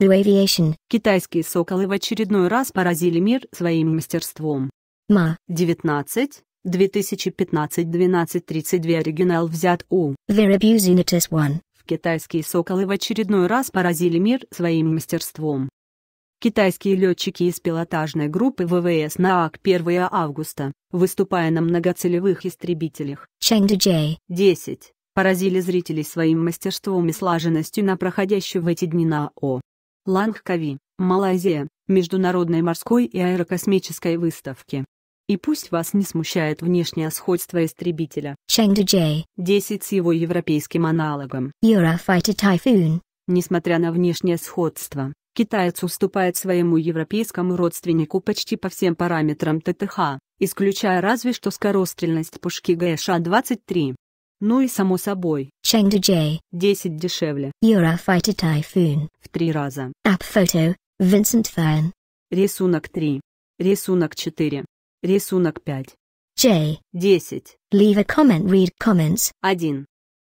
Blue Aviation. Китайские соколы в очередной раз поразили мир своим мастерством. Ма. 19. 2015-12-32 оригинал взят у Veribus Unitas 1. Китайские соколы в очередной раз поразили мир своим мастерством. Китайские летчики из пилотажной группы ВВС НААК 1 августа, выступая на многоцелевых истребителях, Чэньдэ 10, поразили зрителей своим мастерством и слаженностью на проходящую в эти дни на О. Лангкави, Малайзия, Международной морской и аэрокосмической выставки. И пусть вас не смущает внешнее сходство истребителя Chengdu J-10 с его европейским аналогом Eurofighter Typhoon. Несмотря на внешнее сходство, китаец уступает своему европейскому родственнику почти по всем параметрам ТТХ, исключая разве что скорострельность пушки ГШ-23. А ну и само собой. Chengduj. 10 дешевле. Eurofighter Typhoon. В три раза. App photo. Vincent Fern. Рисунок 3. Рисунок 4. Рисунок 5. J. 10. Leave a comment. Read comments. 1.